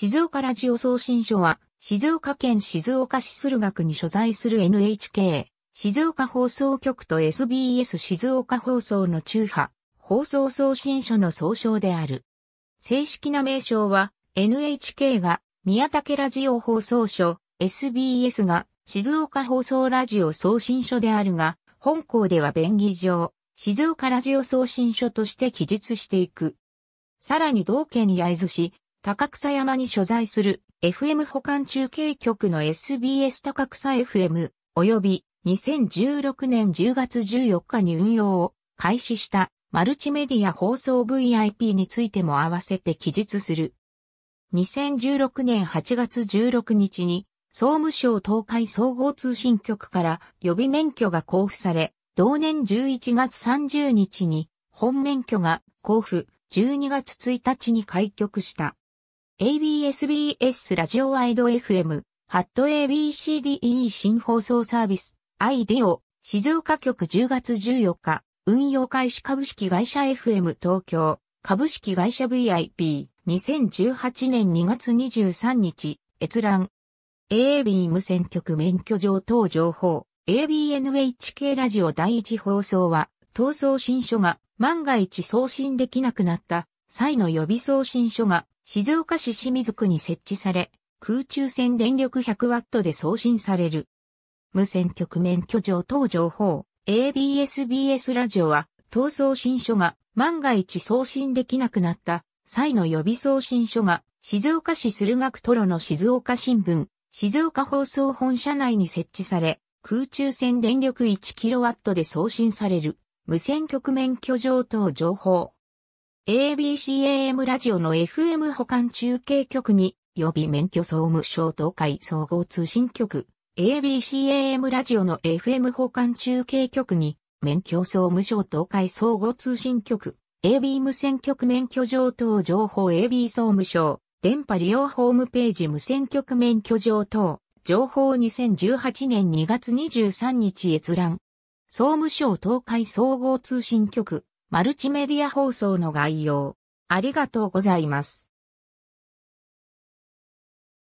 静岡ラジオ送信所は、静岡県静岡市駿河区に所在する NHK、静岡放送局と SBS 静岡放送の中波、放送送信所の総称である。正式な名称は、NHK が宮武ラジオ放送所、SBS が静岡放送ラジオ送信所であるが、本校では便宜上、静岡ラジオ送信所として記述していく。さらに同県合図市、高草山に所在する FM 保管中継局の SBS 高草 FM 及び2016年10月14日に運用を開始したマルチメディア放送 VIP についても合わせて記述する。2016年8月16日に総務省東海総合通信局から予備免許が交付され、同年11月30日に本免許が交付、12月1日に開局した。ABSBS ラジオワイド FM、ハット ABCDE 新放送サービス、アイデオ、静岡局10月14日、運用開始株式会社 FM 東京、株式会社 VIP、2018年2月23日、閲覧。AB 無線局免許状等情報、ABNHK ラジオ第一放送は、逃送新書が万が一送信できなくなった際の予備送信書が静岡市清水区に設置され、空中線電力 100W で送信される。無線局免許上等情報、ABSBS ラジオは、当送信書が万が一送信できなくなった際の予備送信書が静岡市駿河区トロの静岡新聞、静岡放送本社内に設置され、空中線電力 1kW で送信される、無線局免許上等情報、ABCAM ラジオの FM 保管中継局に、予備免許総務省東海総合通信局、ABCAM ラジオの FM 保管中継局に、免許総務省東海総合通信局、AB 無線局免許上等情報 AB 総務省、電波利用ホームページ無線局免許上等、情報2018年2月23日閲覧。総務省東海総合通信局、マルチメディア放送の概要。ありがとうございます。